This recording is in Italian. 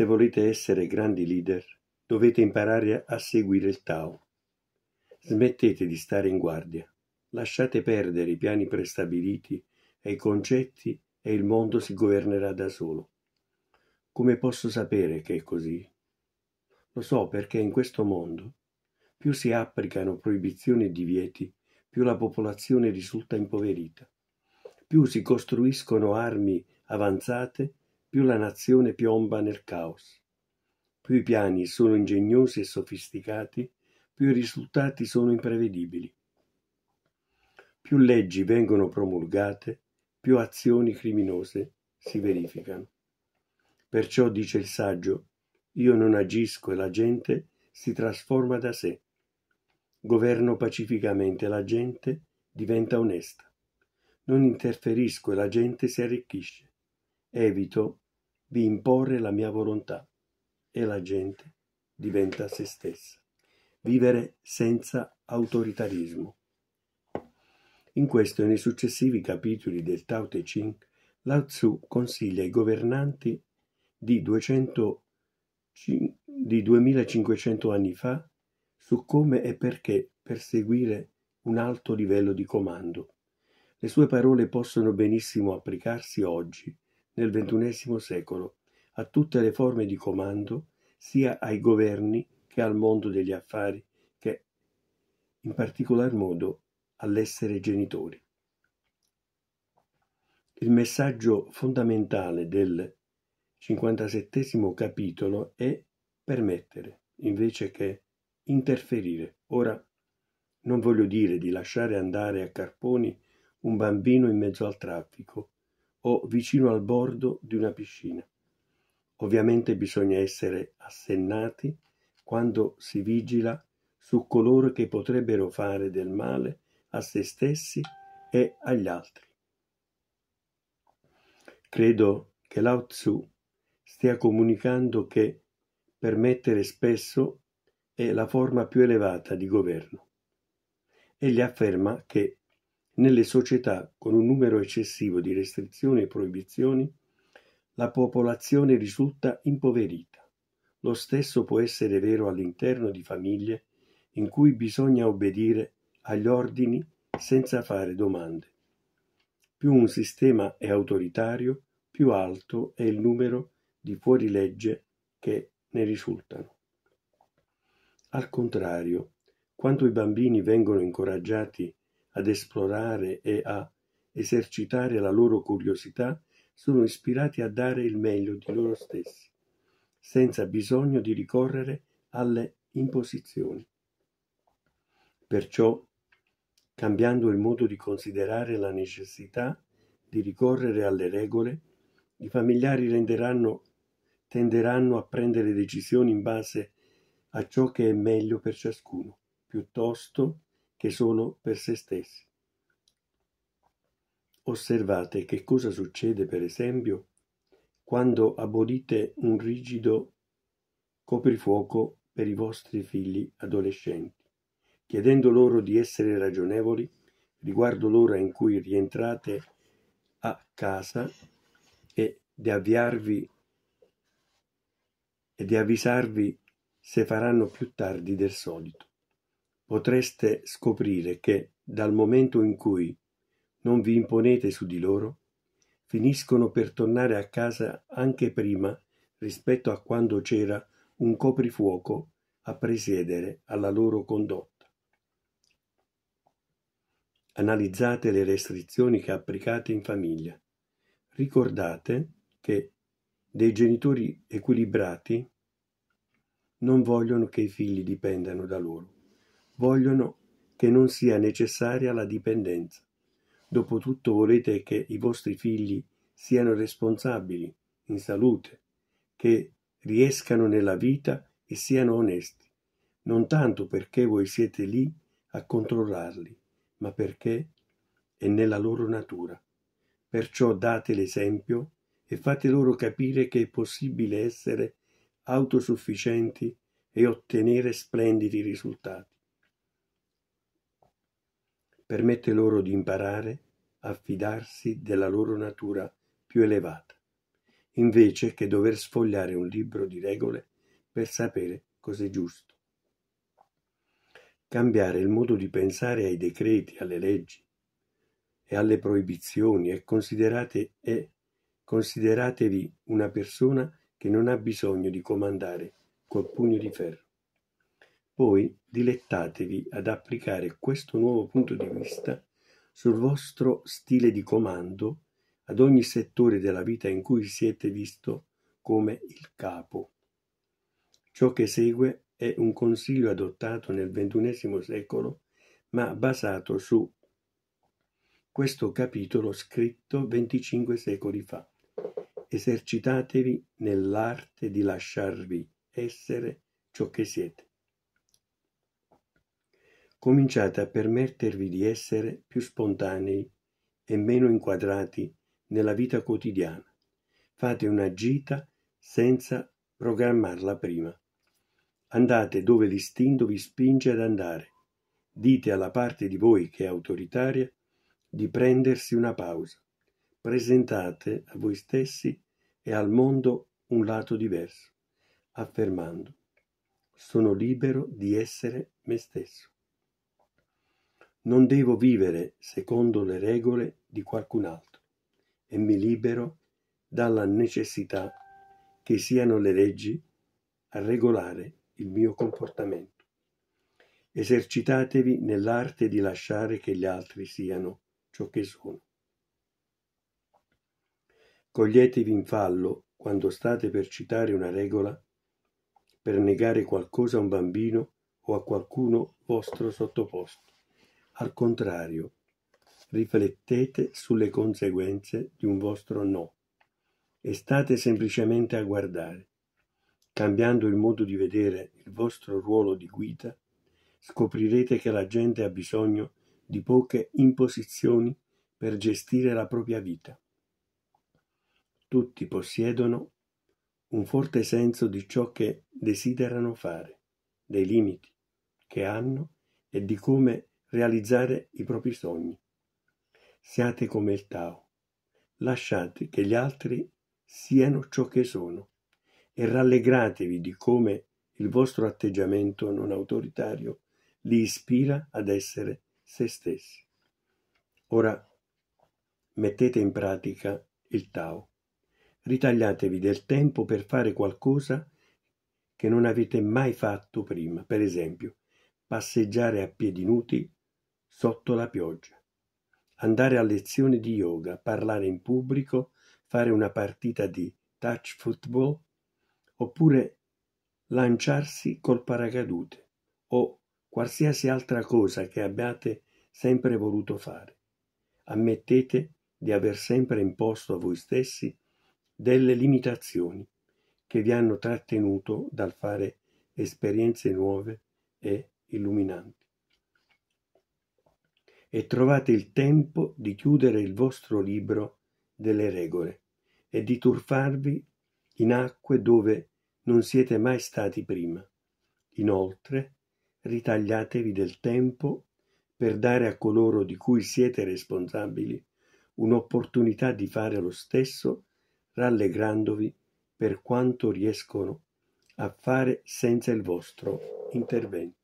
Se volete essere grandi leader, dovete imparare a seguire il Tao. Smettete di stare in guardia. Lasciate perdere i piani prestabiliti e i concetti e il mondo si governerà da solo. Come posso sapere che è così? Lo so perché in questo mondo più si applicano proibizioni e divieti, più la popolazione risulta impoverita, più si costruiscono armi avanzate più la nazione piomba nel caos. Più i piani sono ingegnosi e sofisticati, più i risultati sono imprevedibili. Più leggi vengono promulgate, più azioni criminose si verificano. Perciò dice il saggio, io non agisco e la gente si trasforma da sé. Governo pacificamente la gente diventa onesta. Non interferisco e la gente si arricchisce. Evito di imporre la mia volontà e la gente diventa se stessa. Vivere senza autoritarismo. In questo e nei successivi capitoli del Tao Te Ching, Lao Tzu consiglia ai governanti di, 200, di 2500 anni fa su come e perché perseguire un alto livello di comando. Le sue parole possono benissimo applicarsi oggi nel XXI secolo a tutte le forme di comando, sia ai governi che al mondo degli affari che, in particolar modo, all'essere genitori. Il messaggio fondamentale del 57 capitolo è permettere invece che interferire. Ora, non voglio dire di lasciare andare a carponi un bambino in mezzo al traffico o vicino al bordo di una piscina. Ovviamente bisogna essere assennati quando si vigila su coloro che potrebbero fare del male a se stessi e agli altri. Credo che Lao Tzu stia comunicando che permettere spesso è la forma più elevata di governo. Egli afferma che nelle società con un numero eccessivo di restrizioni e proibizioni, la popolazione risulta impoverita. Lo stesso può essere vero all'interno di famiglie in cui bisogna obbedire agli ordini senza fare domande. Più un sistema è autoritario, più alto è il numero di fuorilegge che ne risultano. Al contrario, quando i bambini vengono incoraggiati ad esplorare e a esercitare la loro curiosità sono ispirati a dare il meglio di loro stessi, senza bisogno di ricorrere alle imposizioni. Perciò, cambiando il modo di considerare la necessità di ricorrere alle regole, i familiari tenderanno a prendere decisioni in base a ciò che è meglio per ciascuno, piuttosto che che sono per se stessi. Osservate che cosa succede, per esempio, quando abolite un rigido coprifuoco per i vostri figli adolescenti, chiedendo loro di essere ragionevoli riguardo l'ora in cui rientrate a casa e di avviarvi e di avvisarvi se faranno più tardi del solito potreste scoprire che, dal momento in cui non vi imponete su di loro, finiscono per tornare a casa anche prima rispetto a quando c'era un coprifuoco a presiedere alla loro condotta. Analizzate le restrizioni che applicate in famiglia. Ricordate che dei genitori equilibrati non vogliono che i figli dipendano da loro vogliono che non sia necessaria la dipendenza. Dopotutto volete che i vostri figli siano responsabili, in salute, che riescano nella vita e siano onesti, non tanto perché voi siete lì a controllarli, ma perché è nella loro natura. Perciò date l'esempio e fate loro capire che è possibile essere autosufficienti e ottenere splendidi risultati permette loro di imparare a fidarsi della loro natura più elevata, invece che dover sfogliare un libro di regole per sapere cos'è giusto. Cambiare il modo di pensare ai decreti, alle leggi e alle proibizioni e, considerate, e consideratevi una persona che non ha bisogno di comandare col pugno di ferro. Poi dilettatevi ad applicare questo nuovo punto di vista sul vostro stile di comando ad ogni settore della vita in cui siete visto come il capo. Ciò che segue è un consiglio adottato nel XXI secolo, ma basato su questo capitolo scritto 25 secoli fa. Esercitatevi nell'arte di lasciarvi essere ciò che siete cominciate a permettervi di essere più spontanei e meno inquadrati nella vita quotidiana. Fate una gita senza programmarla prima. Andate dove l'istinto vi spinge ad andare. Dite alla parte di voi che è autoritaria di prendersi una pausa. Presentate a voi stessi e al mondo un lato diverso, affermando sono libero di essere me stesso. Non devo vivere secondo le regole di qualcun altro e mi libero dalla necessità che siano le leggi a regolare il mio comportamento. Esercitatevi nell'arte di lasciare che gli altri siano ciò che sono. Coglietevi in fallo quando state per citare una regola, per negare qualcosa a un bambino o a qualcuno vostro sottoposto. Al contrario, riflettete sulle conseguenze di un vostro no e state semplicemente a guardare. Cambiando il modo di vedere il vostro ruolo di guida, scoprirete che la gente ha bisogno di poche imposizioni per gestire la propria vita. Tutti possiedono un forte senso di ciò che desiderano fare, dei limiti che hanno e di come realizzare i propri sogni. Siate come il Tao, lasciate che gli altri siano ciò che sono e rallegratevi di come il vostro atteggiamento non autoritario li ispira ad essere se stessi. Ora mettete in pratica il Tao. Ritagliatevi del tempo per fare qualcosa che non avete mai fatto prima, per esempio passeggiare a piedi nuti sotto la pioggia. Andare a lezioni di yoga, parlare in pubblico, fare una partita di touch football, oppure lanciarsi col paracadute o qualsiasi altra cosa che abbiate sempre voluto fare. Ammettete di aver sempre imposto a voi stessi delle limitazioni che vi hanno trattenuto dal fare esperienze nuove e illuminanti e trovate il tempo di chiudere il vostro libro delle regole e di turfarvi in acque dove non siete mai stati prima. Inoltre, ritagliatevi del tempo per dare a coloro di cui siete responsabili un'opportunità di fare lo stesso, rallegrandovi per quanto riescono a fare senza il vostro intervento.